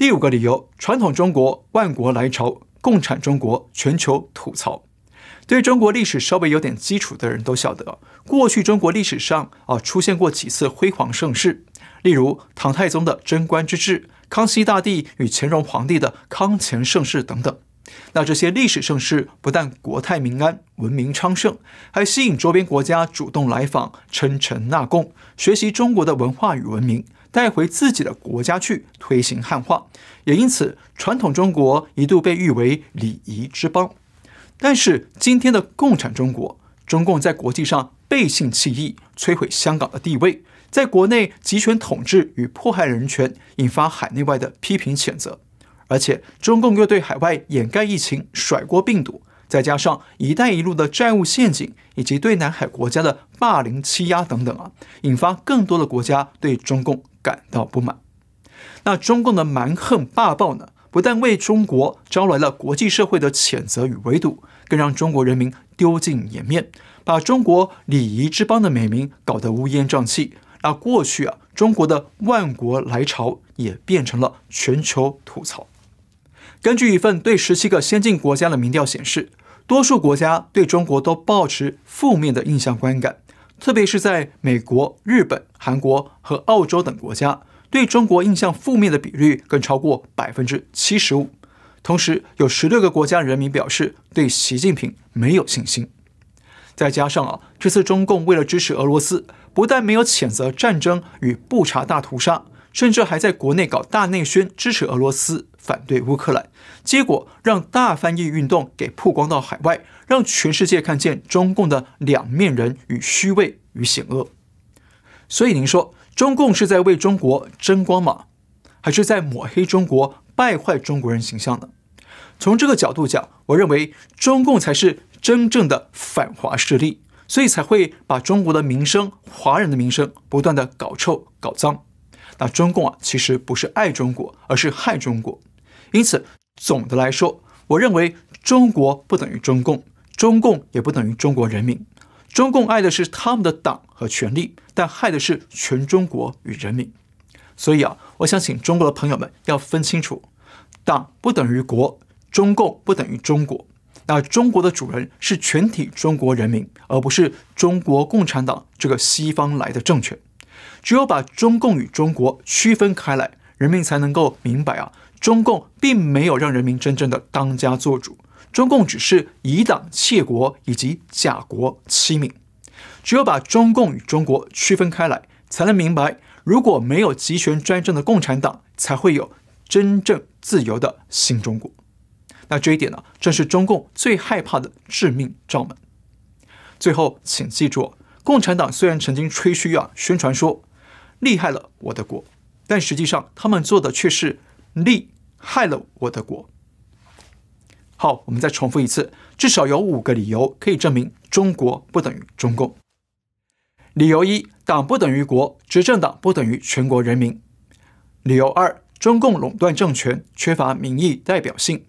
第五个理由：传统中国万国来朝，共产中国全球吐槽。对中国历史稍微有点基础的人都晓得，过去中国历史上啊出现过几次辉煌盛世，例如唐太宗的贞观之治、康熙大帝与乾隆皇帝的康乾盛世等等。那这些历史盛世不但国泰民安、文明昌盛，还吸引周边国家主动来访、称臣纳贡、学习中国的文化与文明。带回自己的国家去推行汉化，也因此传统中国一度被誉为礼仪之邦。但是今天的共产中国，中共在国际上背信弃义，摧毁香港的地位；在国内集权统治与迫害人权，引发海内外的批评谴责。而且中共又对海外掩盖疫情，甩锅病毒。再加上“一带一路”的债务陷阱，以及对南海国家的霸凌欺压等等啊，引发更多的国家对中共感到不满。那中共的蛮横霸暴呢，不但为中国招来了国际社会的谴责与围堵，更让中国人民丢尽颜面，把中国礼仪之邦的美名搞得乌烟瘴气。那过去啊，中国的万国来朝也变成了全球吐槽。根据一份对十七个先进国家的民调显示。多数国家对中国都保持负面的印象观感，特别是在美国、日本、韩国和澳洲等国家，对中国印象负面的比率更超过百分之七十五。同时，有十六个国家人民表示对习近平没有信心。再加上啊，这次中共为了支持俄罗斯，不但没有谴责战争与布查大屠杀，甚至还在国内搞大内宣支持俄罗斯。反对乌克兰，结果让大翻译运动给曝光到海外，让全世界看见中共的两面人与虚伪与险恶。所以您说，中共是在为中国争光吗？还是在抹黑中国、败坏中国人形象呢？从这个角度讲，我认为中共才是真正的反华势力，所以才会把中国的名声、华人的名声不断的搞臭、搞脏。那中共啊，其实不是爱中国，而是害中国。因此，总的来说，我认为中国不等于中共，中共也不等于中国人民。中共爱的是他们的党和权力，但害的是全中国与人民。所以啊，我想请中国的朋友们要分清楚，党不等于国，中共不等于中国。那中国的主人是全体中国人民，而不是中国共产党这个西方来的政权。只有把中共与中国区分开来，人民才能够明白啊。中共并没有让人民真正的当家作主，中共只是以党窃国以及假国欺民。只有把中共与中国区分开来，才能明白，如果没有集权专政的共产党，才会有真正自由的新中国。那这一点呢，正是中共最害怕的致命照门。最后，请记住，共产党虽然曾经吹嘘啊宣传说厉害了我的国，但实际上他们做的却是。利害了我的国。好，我们再重复一次，至少有五个理由可以证明中国不等于中共。理由一，党不等于国，执政党不等于全国人民。理由二，中共垄断政权，缺乏民意代表性。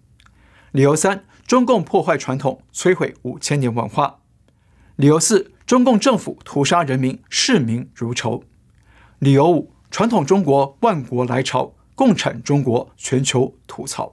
理由三，中共破坏传统，摧毁五千年文化。理由四，中共政府屠杀人民，视民如仇。理由五，传统中国万国来朝。共产中国，全球吐槽。